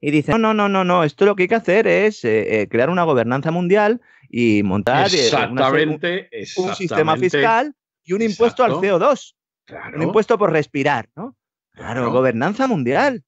y dice, no, no, no, no, no, esto lo que hay que hacer es eh, eh, crear una gobernanza mundial y montar eh, exactamente, un, sistema fiscal y un impuesto al CO2. Un impuesto por respirar, ¿no? claro, gobernanza mundial.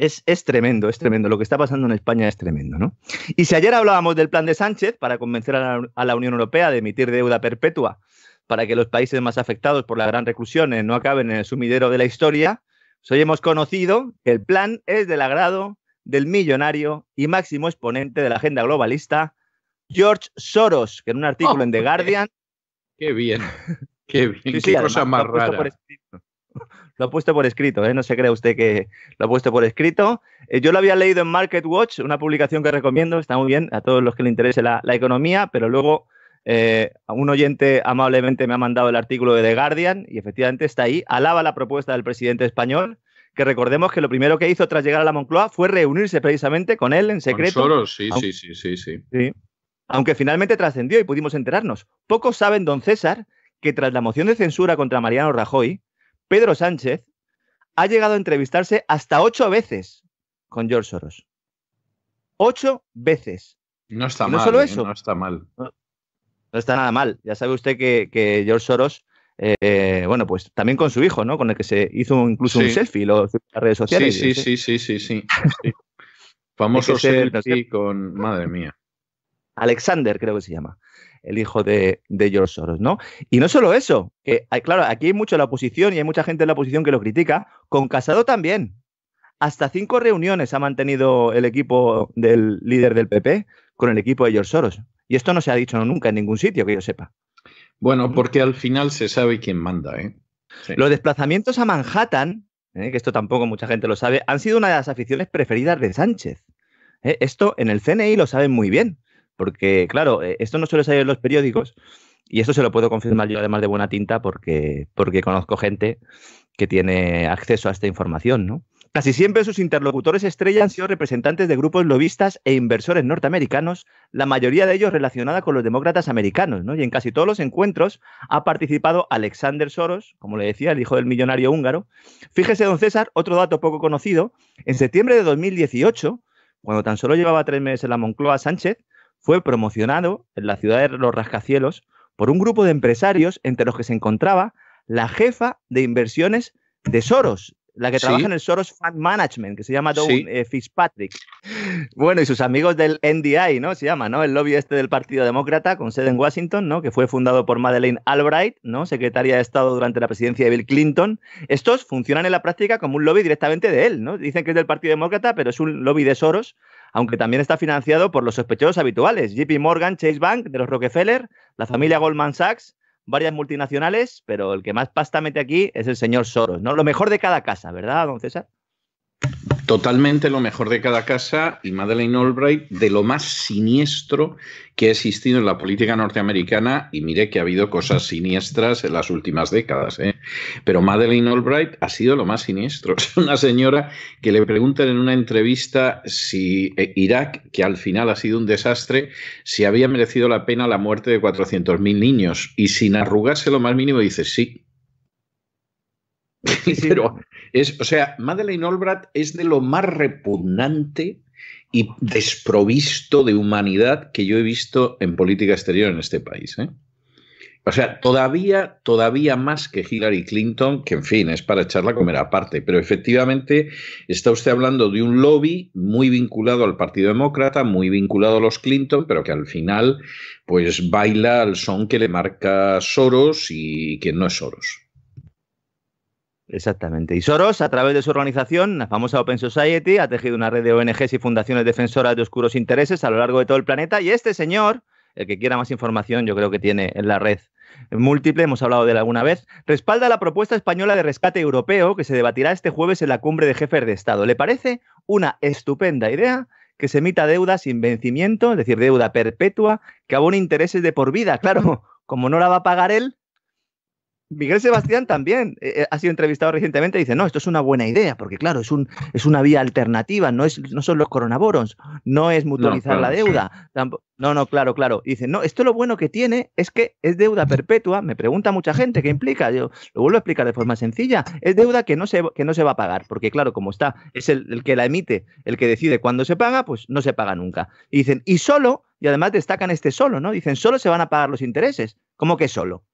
Es, tremendo, es tremendo. Lo que está pasando en España es tremendo, ¿no? Y si ayer hablábamos del plan de Sánchez para convencer a la, Unión Europea de emitir deuda perpetua para que los países más afectados por la gran reclusión eh, no acaben en el sumidero de la historia, pues hoy hemos conocido que el plan es del agrado del millonario y máximo exponente de la agenda globalista, George Soros, que en un artículo oh, en The Guardian... ¡Qué bien! ¡Qué bien! ¡Qué cosa más rara! Lo ha puesto por escrito, ¿eh? no se crea usted que lo ha puesto por escrito. Eh, yo lo había leído en Market Watch, una publicación que recomiendo, está muy bien a todos los que le interese la, economía, pero luego eh, un oyente amablemente me ha mandado el artículo de The Guardian y efectivamente está ahí. Alaba la propuesta del presidente español, que recordemos que lo primero que hizo tras llegar a la Moncloa fue reunirse precisamente con él en secreto. sí, sí, sí, sí, sí. Aunque finalmente trascendió y pudimos enterarnos. Pocos saben, don César, que tras la moción de censura contra Mariano Rajoy, Pedro Sánchez ha llegado a entrevistarse hasta ocho veces con George Soros. Ocho veces. No está mal. Solo ¿eh? eso, no está mal. No, está nada mal. Ya sabe usted que, George Soros, eh, bueno, pues también con su hijo, ¿no? Con el que se hizo incluso un selfie en las redes sociales. Sí, sí, sí, sí, sí, Famoso selfie ser, con. Madre mía. Alexander, creo que se llama el hijo de, George Soros, ¿no? Y no solo eso, que claro, aquí hay mucho la oposición y hay mucha gente en la oposición que lo critica, con Casado también. Hasta cinco reuniones ha mantenido el equipo del líder del PP con el equipo de George Soros. Y esto no se ha dicho nunca en ningún sitio que yo sepa. Bueno, porque al final se sabe quién manda, ¿eh? Los desplazamientos a Manhattan, ¿eh? que esto tampoco mucha gente lo sabe, han sido una de las aficiones preferidas de Sánchez. ¿eh? Esto en el CNI lo saben muy bien. Porque, claro, eh, esto no suele salir en los periódicos y esto se lo puedo confirmar yo además de buena tinta porque, porque conozco gente que tiene acceso a esta información, ¿no? Casi siempre sus interlocutores estrella han sido representantes de grupos lobistas e inversores norteamericanos, la mayoría de ellos relacionada con los demócratas americanos, ¿no? Y en casi todos los encuentros ha participado Alexander Soros, como le decía, el hijo del millonario húngaro. Fíjese, don César, otro dato poco conocido, en septiembre de 2018, cuando tan solo llevaba tres meses en la Moncloa, Sánchez fue promocionado en la ciudad de Los Rascacielos por un grupo de empresarios entre los que se encontraba la jefa de inversiones de Soros, la que trabaja en el Soros Fund Management, que se llama Doug eh, Fitzpatrick. Bueno, y sus amigos del NDI, ¿no? Se llama, ¿no? El lobby este del Partido Demócrata, con sede en Washington, ¿no? Que fue fundado por Madeleine Albright, ¿no? Secretaria de Estado durante la presidencia de Bill Clinton. Estos funcionan en la práctica como un lobby directamente de él, ¿no? Dicen que es del Partido Demócrata, pero es un lobby de Soros aunque también está financiado por los sospechosos habituales, JP Morgan, Chase Bank, de los Rockefeller, la familia Goldman Sachs, varias multinacionales, pero el que más pasta mete aquí es el señor Soros, ¿no? Lo mejor de cada casa, ¿verdad, don César? totalmente lo mejor de cada casa y Madeleine Albright de lo más siniestro que ha existido en la política norteamericana y mire que ha habido cosas siniestras en las últimas décadas, ¿eh? pero Madeleine Albright ha sido lo más siniestro. Es una señora que le preguntan en una entrevista si eh, Irak, que al final ha sido un desastre, si había merecido la pena la muerte de 400.000 niños y sin arrugarse lo más mínimo dice sí. Pero es, o sea, Madeleine Albright es de lo más repugnante y desprovisto de humanidad que yo he visto en política exterior en este país. ¿eh? O sea, todavía, todavía más que Hillary Clinton, que en fin, es para echarla a comer aparte, pero efectivamente está usted hablando de un lobby muy vinculado al Partido Demócrata, muy vinculado a los Clinton, pero que al final pues baila al son que le marca Soros y que no es Soros. Exactamente. Y Soros, a través de su organización, la famosa Open Society, ha tejido una red de ONGs y fundaciones defensoras de oscuros intereses a lo largo de todo el planeta. Y este señor, el que quiera más información, yo creo que tiene en la red múltiple, hemos hablado de él alguna vez, respalda la propuesta española de rescate europeo que se debatirá este jueves en la cumbre de jefes de Estado. ¿Le parece una estupenda idea? que se emita deuda sin vencimiento, es decir, deuda perpetua, que abone intereses de por vida. Claro, como no la va a pagar él, Miguel Sebastián también eh, eh, ha sido entrevistado recientemente y dice, no, esto es una buena idea, porque claro, es, un, es una vía alternativa, no, es, no son los coronaboros, no es mutualizar la deuda. no, no, claro, claro. Dicen dice, no, esto lo bueno que tiene es que es deuda perpetua, me pregunta mucha gente qué implica, yo lo vuelvo a explicar de forma sencilla, es deuda que no se, que no se va a pagar, porque claro, como está, es el, el que la emite, el que decide cuándo se paga, pues no se paga nunca. Y dicen, y solo, y además destacan este solo, ¿no? Dicen, solo se van a pagar los intereses. ¿Cómo que solo?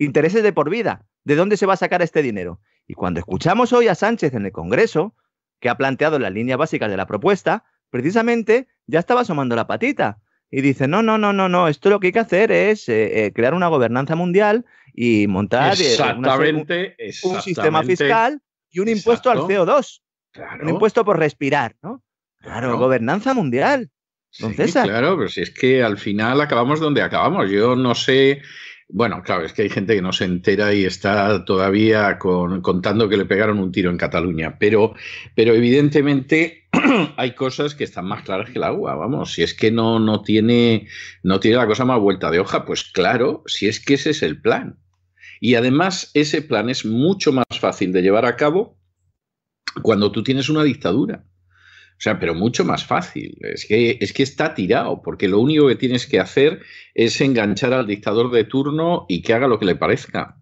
intereses de por vida. ¿De dónde se va a sacar este dinero? Y cuando escuchamos hoy a Sánchez en el Congreso, que ha planteado las líneas básicas de la propuesta, precisamente ya estaba asomando la patita. Y dice, no, no, no, no, no, esto lo que hay que hacer es eh, eh, crear una gobernanza mundial y montar eh, un, sistema fiscal y un impuesto al CO2. un impuesto por respirar, ¿no? Claro, gobernanza mundial. sí, Claro, pero si es que al final acabamos donde acabamos. Yo no sé bueno, claro, es que hay gente que no se entera y está todavía contando que le pegaron un tiro en Cataluña, pero, pero evidentemente hay cosas que están más claras que el agua, vamos, si es que no, no, tiene, no tiene la cosa más vuelta de hoja, pues claro, si es que ese es el plan. Y además ese plan es mucho más fácil de llevar a cabo cuando tú tienes una dictadura. O sea, pero mucho más fácil. Es que, es que está tirado, porque lo único que tienes que hacer es enganchar al dictador de turno y que haga lo que le parezca.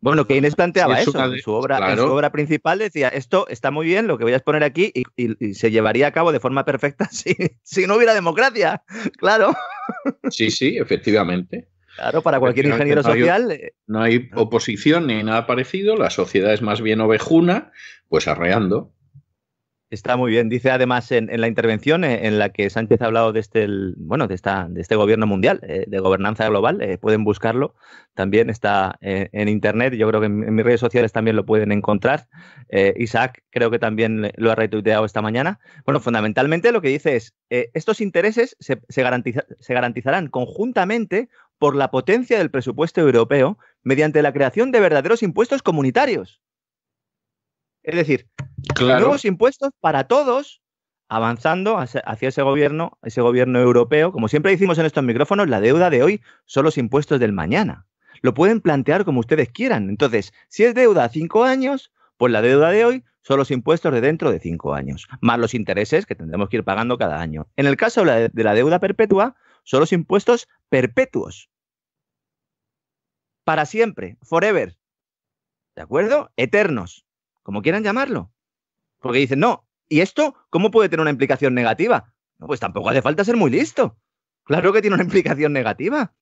Bueno, Keynes planteaba eso, En, su obra, obra, principal decía, esto está muy bien, lo que voy a poner aquí, y, se llevaría a cabo de forma perfecta si, no hubiera democracia, claro. Sí, sí, efectivamente. Claro, para cualquier ingeniero social. No hay eh, oposición ni nada parecido, la sociedad es más bien ovejuna, pues arreando. Está muy bien. Dice además en, la intervención eh, en la que Sánchez ha hablado de este, bueno, de esta, de este gobierno mundial, eh, de gobernanza global. Eh, pueden buscarlo. También está en internet. Yo creo que en, mis redes sociales también lo pueden encontrar. Isaac creo que también lo ha retuiteado esta mañana. Bueno, fundamentalmente lo que dice es, estos intereses se garantizarán conjuntamente por la potencia del presupuesto europeo mediante la creación de verdaderos impuestos comunitarios. Es decir, los nuevos impuestos para todos, avanzando hacia ese gobierno, ese gobierno europeo. Como siempre decimos en estos micrófonos, la deuda de hoy son los impuestos del mañana. Lo pueden plantear como ustedes quieran. Entonces, si es deuda a cinco años, pues la deuda de hoy son los impuestos de dentro de cinco años, más los intereses que tendremos que ir pagando cada año. En el caso de la deuda perpetua, son los impuestos perpetuos. Para siempre, forever. ¿De acuerdo? Eternos, como quieran llamarlo. Porque dicen, no, ¿y esto cómo puede tener una implicación negativa? No, pues tampoco hace falta ser muy listo. Claro que tiene una implicación negativa.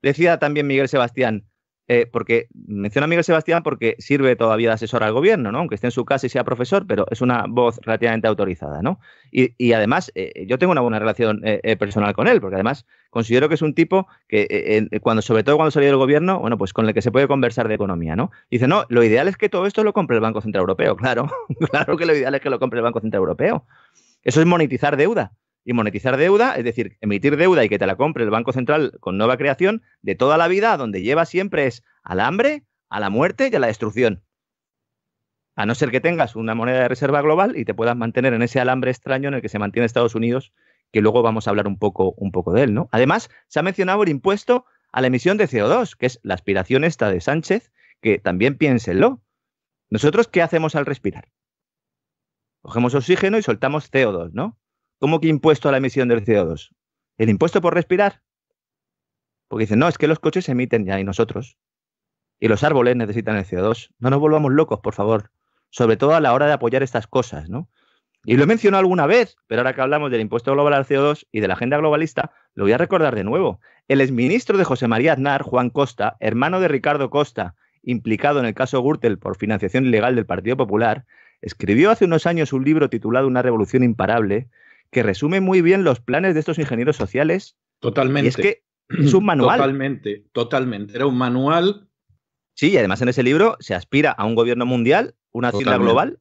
Decía también Miguel Sebastián, eh, porque menciona a Miguel Sebastián porque sirve todavía de asesor al gobierno, ¿no? Aunque esté en su casa y sea profesor, pero es una voz relativamente autorizada, ¿no? Y, además, eh, eh, yo tengo una buena relación personal con él, porque además considero que es un tipo que, cuando, sobre todo cuando salió del gobierno, bueno, pues con el que se puede conversar de economía, ¿no? Dice, no, lo ideal es que todo esto lo compre el Banco Central Europeo, claro, claro que lo ideal es que lo compre el Banco Central Europeo. Eso es monetizar deuda y monetizar deuda, es decir, emitir deuda y que te la compre el Banco Central con nueva creación de toda la vida, donde lleva siempre es al hambre, a la muerte y a la destrucción. A no ser que tengas una moneda de reserva global y te puedas mantener en ese alambre extraño en el que se mantiene Estados Unidos, que luego vamos a hablar un poco, un poco de él, ¿no? Además, se ha mencionado el impuesto a la emisión de CO2, que es la aspiración esta de Sánchez, que también piénsenlo. ¿Nosotros qué hacemos al respirar? Cogemos oxígeno y soltamos CO2, ¿no? ¿Cómo que impuesto a la emisión del CO2? ¿El impuesto por respirar? Porque dicen, no, es que los coches emiten ya y nosotros. Y los árboles necesitan el CO2. No nos volvamos locos, por favor. Sobre todo a la hora de apoyar estas cosas, ¿no? Y lo he mencionado alguna vez, pero ahora que hablamos del impuesto global al CO2 y de la agenda globalista, lo voy a recordar de nuevo. El exministro de José María Aznar, Juan Costa, hermano de Ricardo Costa, implicado en el caso Gürtel por financiación ilegal del Partido Popular, escribió hace unos años un libro titulado Una revolución imparable, que resume muy bien los planes de estos ingenieros sociales. Totalmente. es que es un manual. Totalmente, totalmente. Era un manual. Sí, y además en ese libro se aspira a un gobierno mundial, una ciudad global,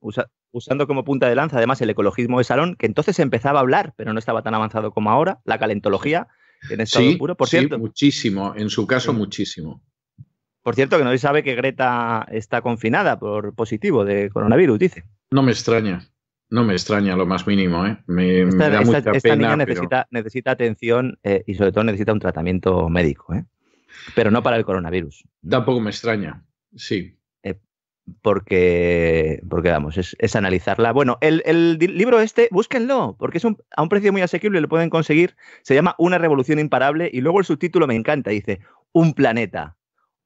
usando como punta de lanza además el ecologismo de salón, que entonces empezaba a hablar, pero no estaba tan avanzado como ahora, la calentología en estado puro, por sí, muchísimo, en su caso muchísimo. Por cierto, que no se sabe que Greta está confinada por positivo de coronavirus, dice. No me extraña. No me extraña lo más mínimo, ¿eh? Me, esta, da niña necesita, atención eh, y sobre todo necesita un tratamiento médico, ¿eh? Pero no para el coronavirus. Tampoco me extraña, sí. Eh, porque, porque vamos, es, analizarla. Bueno, el, libro este, búsquenlo, porque es a un precio muy asequible, lo pueden conseguir. Se llama Una revolución imparable y luego el subtítulo me encanta, dice, Un planeta,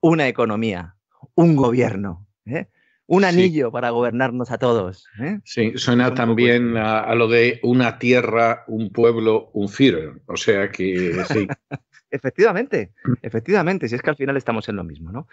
una economía, un gobierno. ¿eh? un anillo para gobernarnos a todos. ¿eh? Sí, suena también pues, a, lo de una tierra, un pueblo, un Führer. O sea que sí. efectivamente, efectivamente, si es que al final estamos en lo mismo, ¿no?